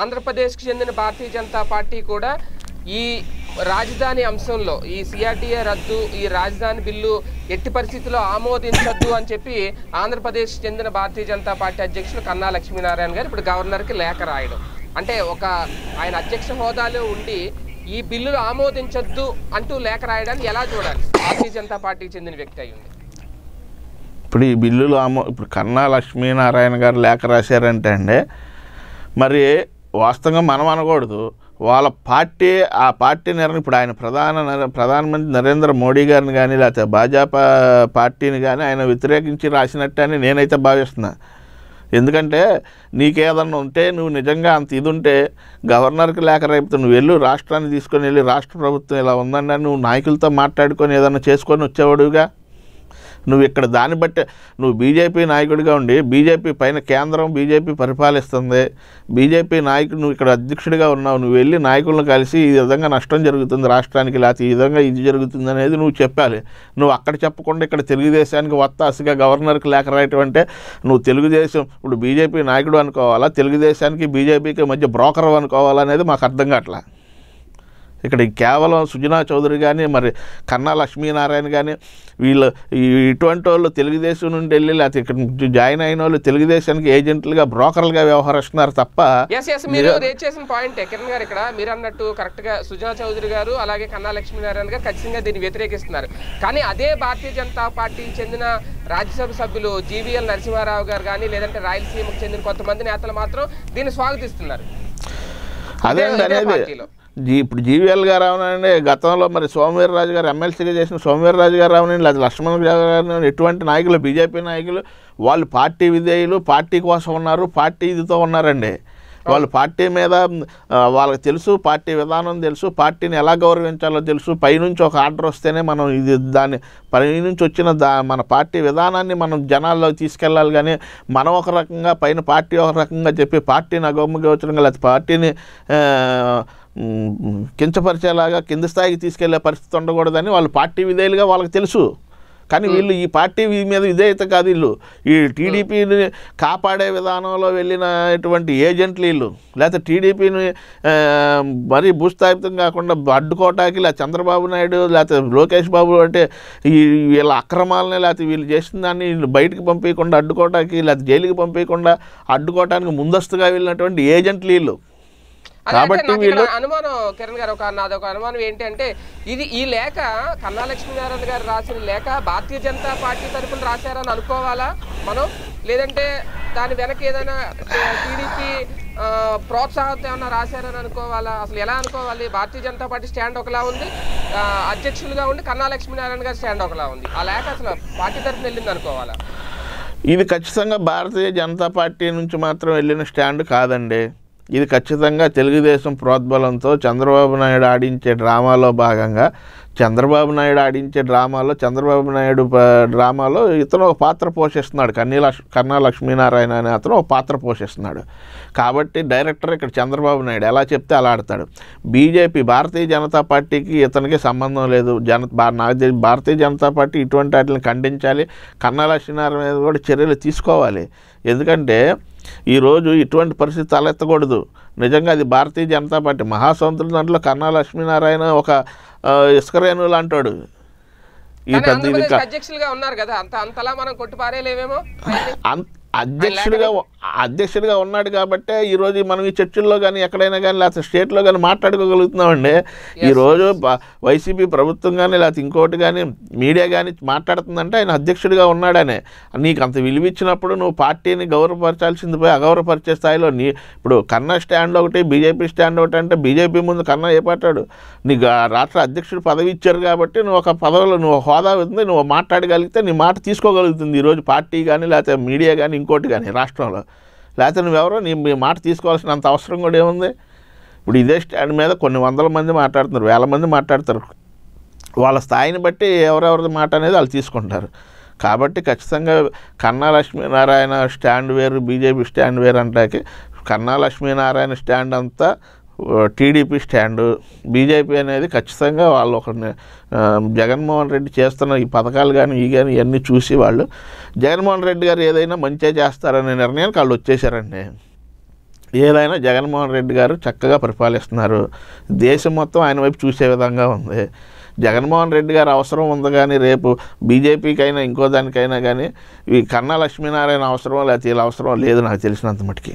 ఆంధ్రప్రదేశ్కి చెందిన భారతీయ జనతా పార్టీ కూడా ఈ రాజధాని అంశంలో ఈ సిఆర్టీఏ రద్దు ఈ రాజధాని బిల్లు ఎట్టి పరిస్థితుల్లో ఆమోదించద్దు అని చెప్పి ఆంధ్రప్రదేశ్ చెందిన భారతీయ జనతా పార్టీ అధ్యక్షులు కన్నా లక్ష్మీనారాయణ గారు ఇప్పుడు గవర్నర్కి లేఖ రాయడం అంటే ఒక ఆయన అధ్యక్ష హోదాలో ఉండి ఈ బిల్లులు ఆమోదించద్దు అంటూ లేఖ రాయడాన్ని ఎలా చూడాలి భారతీయ జనతా పార్టీకి చెందిన వ్యక్తి అయ్యింది ఇప్పుడు ఈ బిల్లులు ఆమో ఇప్పుడు కన్నా లక్ష్మీనారాయణ గారు లేఖ రాశారంటే అండి మరి వాస్తవంగా మనం అనకూడదు వాళ్ళ పార్టీ ఆ పార్టీ నిర్ణయం ఇప్పుడు ఆయన ప్రధాన ప్రధానమంత్రి నరేంద్ర మోడీ గారిని కానీ లేకపోతే భాజపా పార్టీని కానీ ఆయన వ్యతిరేకించి రాసినట్టు అని నేనైతే భావిస్తున్నా ఎందుకంటే నీకేదన్నా ఉంటే నువ్వు నిజంగా అంత ఇది ఉంటే గవర్నర్కి లేక రేపు నువ్వు వెళ్ళు రాష్ట్రాన్ని తీసుకొని వెళ్ళి రాష్ట్ర ప్రభుత్వం ఇలా ఉందన్నా నువ్వు నాయకులతో మాట్లాడుకొని ఏదన్నా చేసుకొని వచ్చేవాడుగా నువ్వు ఇక్కడ దాన్ని బట్టి నువ్వు బీజేపీ నాయకుడిగా ఉండి బీజేపీ పైన కేంద్రం బీజేపీ పరిపాలిస్తుంది బీజేపీ నాయకుడు నువ్వు ఇక్కడ అధ్యక్షుడిగా ఉన్నావు నువ్వు వెళ్ళి నాయకులను కలిసి ఈ విధంగా నష్టం జరుగుతుంది రాష్ట్రానికి లేకపోతే ఈ విధంగా ఇది జరుగుతుంది అనేది నువ్వు చెప్పాలి నువ్వు అక్కడ చెప్పకుండా ఇక్కడ తెలుగుదేశానికి అసగా గవర్నర్కి లేఖ రాయటం అంటే నువ్వు తెలుగుదేశం ఇప్పుడు బీజేపీ నాయకుడు అనుకోవాలా తెలుగుదేశానికి బీజేపీకి మధ్య బ్రోకర్ అనుకోవాలనేది మాకు అర్థం కావట్లేదు ఇక్కడ కేవలం సుజనా చౌదరి కానీ మరి కన్నా లక్ష్మీనారాయణ కానీ వీళ్ళు ఇటువంటి వాళ్ళు తెలుగుదేశం నుండి వెళ్ళి లేకపోతే ఇక్కడ జాయిన్ అయిన వాళ్ళు తెలుగుదేశానికి ఏజెంట్లుగా బ్రోకర్లుగా వ్యవహరిస్తున్నారు తప్ప మీరు చేసిన పాయింట్ కిరణ్ గారు ఇక్కడ మీరు అన్నట్టు కరెక్ట్గా సుజనా చౌదరి గారు అలాగే కన్నా లక్ష్మీనారాయణ గారు ఖచ్చితంగా దీన్ని వ్యతిరేకిస్తున్నారు కానీ అదే భారతీయ జనతా పార్టీకి చెందిన రాజ్యసభ సభ్యులు జీవీఎల్ నరసింహారావు గారు కానీ లేదంటే రాయలసీమకు చెందిన కొంతమంది నేతలు మాత్రం దీన్ని స్వాగతిస్తున్నారు అదే అనేది జీ ఇప్పుడు జీవీఎల్ గారు రావనండి గతంలో మరి సోమవీరరాజు గారు ఎమ్మెల్సీగా చేసిన సోమవీరరాజు గారు రావనండి లేదా లక్ష్మణ్ గారు ఎటువంటి నాయకులు బీజేపీ నాయకులు వాళ్ళు పార్టీ విధేయులు పార్టీ కోసం ఉన్నారు పార్టీ ఇదితో ఉన్నారండి వాళ్ళు పార్టీ మీద వాళ్ళకి తెలుసు పార్టీ విధానం తెలుసు పార్టీని ఎలా గౌరవించాలో తెలుసు పైనుంచి ఒక ఆర్డర్ వస్తేనే మనం ఇది దాన్ని పైనుంచి వచ్చిన దా మన పార్టీ విధానాన్ని మనం జనాల్లో తీసుకెళ్ళాలి కానీ మనం ఒక రకంగా పైన పార్టీ ఒక రకంగా చెప్పి పార్టీని అగౌమగోచరంగా లేకపోతే పార్టీని కించపరిచేలాగా కింది స్థాయికి తీసుకెళ్లే పరిస్థితి ఉండకూడదని వాళ్ళు పార్టీ విధేయులుగా వాళ్ళకి తెలుసు కానీ hmm. వీళ్ళు ఈ పార్టీ మీద విధేయత కాదు వీళ్ళు ఈ hmm. టీడీపీని కాపాడే విధానంలో వెళ్ళినటువంటి ఏజెంట్లు వీళ్ళు లేకపోతే టీడీపీని మరీ భూస్థాపితం కాకుండా అడ్డుకోవటానికి లేదా చంద్రబాబు నాయుడు లేకపోతే లోకేష్ బాబు అంటే ఈ వీళ్ళ అక్రమాలని లేకపోతే వీళ్ళు చేసిన దాన్ని వీళ్ళు బయటకు పంపించకుండా అడ్డుకోవటానికి లేకపోతే జైలుకి పంపించకుండా అడ్డుకోవటానికి ముందస్తుగా వెళ్ళినటువంటి ఏజెంట్లు వీళ్ళు కాబట్టి వీళ్ళు అనుమానం కిరణ్ గారు ఒక నాదొక అనుమానం ఏంటంటే ఇది ఈ లేఖ కన్నా లక్ష్మీనారాయణ గారు రాసిన లేఖ భారతీయ జనతా పార్టీ తరఫున రాశారని అనుకోవాలా మనం లేదంటే దాని వెనక ఏదైనా టీడీపీ ప్రోత్సాహం ఏమన్నా రాశారని అనుకోవాలా అసలు ఎలా అనుకోవాలి భారతీయ జనతా పార్టీ స్టాండ్ ఒకలా ఉంది అధ్యక్షులుగా ఉండి కన్నా లక్ష్మీనారాయణ గారు స్టాండ్ ఒకలా ఉంది ఆ లేఖ అసలు పార్టీ తరఫున వెళ్ళింది అనుకోవాలా ఇది ఖచ్చితంగా భారతీయ జనతా పార్టీ నుంచి మాత్రం వెళ్ళిన స్టాండ్ కాదండి ఇది ఖచ్చితంగా తెలుగుదేశం ప్రోద్బలంతో చంద్రబాబు నాయుడు ఆడించే డ్రామాలో భాగంగా చంద్రబాబు నాయుడు ఆడించే డ్రామాలో చంద్రబాబు నాయుడు డ్రామాలో ఇతను ఒక పాత్ర పోషిస్తున్నాడు కన్నీ లక్ష్ కన్నా లక్ష్మీనారాయణ అనే అతను ఒక పాత్ర పోషిస్తున్నాడు కాబట్టి డైరెక్టర్ ఇక్కడ చంద్రబాబు నాయుడు ఎలా చెప్తే అలా ఆడతాడు బీజేపీ భారతీయ జనతా పార్టీకి ఇతనికి సంబంధం లేదు జన భారతీయ జనతా పార్టీ ఇటువంటి వాటిని ఖండించాలి కన్నా లక్ష్మీనారాయణ మీద కూడా చర్యలు తీసుకోవాలి ఎందుకంటే ఈరోజు ఇటువంటి పరిస్థితి తలెత్తకూడదు నిజంగా అది భారతీయ జనతా పార్టీ మహాసంతుల దాంట్లో కన్నా లక్ష్మీనారాయణ ఒక ఇసుకరేణులు అంటాడు ఈ పెద్ద అధ్యక్షులుగా ఉన్నారు కదా అంత అంతలా మనం కొట్టుపారేలేమేమో అధ్యక్షుడిగా అధ్యక్షుడిగా ఉన్నాడు కాబట్టే ఈరోజు మనం ఈ చర్చిల్లో కానీ ఎక్కడైనా కానీ లేకపోతే స్టేట్లో కానీ మాట్లాడుకోగలుగుతున్నామండి ఈరోజు వైసీపీ ప్రభుత్వం కానీ లేకపోతే ఇంకోటి కానీ మీడియా కానీ మాట్లాడుతుందంటే ఆయన అధ్యక్షుడిగా ఉన్నాడనే నీకు అంత ఇచ్చినప్పుడు నువ్వు పార్టీని గౌరవపరచాల్సింది పోయి అగౌరవపరిచే స్థాయిలో నీ ఇప్పుడు కన్నా స్టాండ్ ఒకటి బీజేపీ స్టాండ్ ఒకటి అంటే బీజేపీ ముందు కన్నా ఏ నీకు రాష్ట్ర అధ్యక్షుడు పదవి ఇచ్చారు కాబట్టి నువ్వు ఒక పదవిలో నువ్వు హోదా ఉంది నువ్వు మాట్లాడగలిగితే నీ మాట తీసుకోగలుగుతుంది ఈరోజు పార్టీ కానీ లేకపోతే మీడియా కానీ ఇంకోటి కానీ రాష్ట్రంలో లేకపోతే నువ్వెవరో నీ మీ మాట తీసుకోవాల్సినంత అవసరం కూడా ఏముంది ఇప్పుడు ఇదే స్టాండ్ మీద కొన్ని వందల మంది మాట్లాడుతున్నారు వేల మంది మాట్లాడతారు వాళ్ళ స్థాయిని బట్టి ఎవరెవరిది మాట అనేది వాళ్ళు తీసుకుంటారు కాబట్టి ఖచ్చితంగా కన్నా లక్ష్మీనారాయణ స్టాండ్ వేరు బీజేపీ స్టాండ్ వేరు అంటాకి కన్నా లక్ష్మీనారాయణ స్టాండ్ అంతా టీడీపీ స్టాండు బీజేపీ అనేది ఖచ్చితంగా వాళ్ళు ఒక జగన్మోహన్ రెడ్డి చేస్తున్న ఈ పథకాలు కానీ ఇవి కానీ ఇవన్నీ చూసి వాళ్ళు జగన్మోహన్ రెడ్డి గారు ఏదైనా మంచిగా చేస్తారనే నిర్ణయానికి వాళ్ళు వచ్చేసారండి ఏదైనా జగన్మోహన్ రెడ్డి గారు చక్కగా పరిపాలిస్తున్నారు దేశం మొత్తం ఆయన వైపు చూసే విధంగా ఉంది జగన్మోహన్ రెడ్డి గారు అవసరం ఉంది కానీ రేపు బీజేపీకైనా ఇంకో దానికైనా కానీ ఈ కన్నా లక్ష్మీనారాయణ అవసరం లేకపోతే వీళ్ళ అవసరం లేదు నాకు తెలిసినంత మటుకి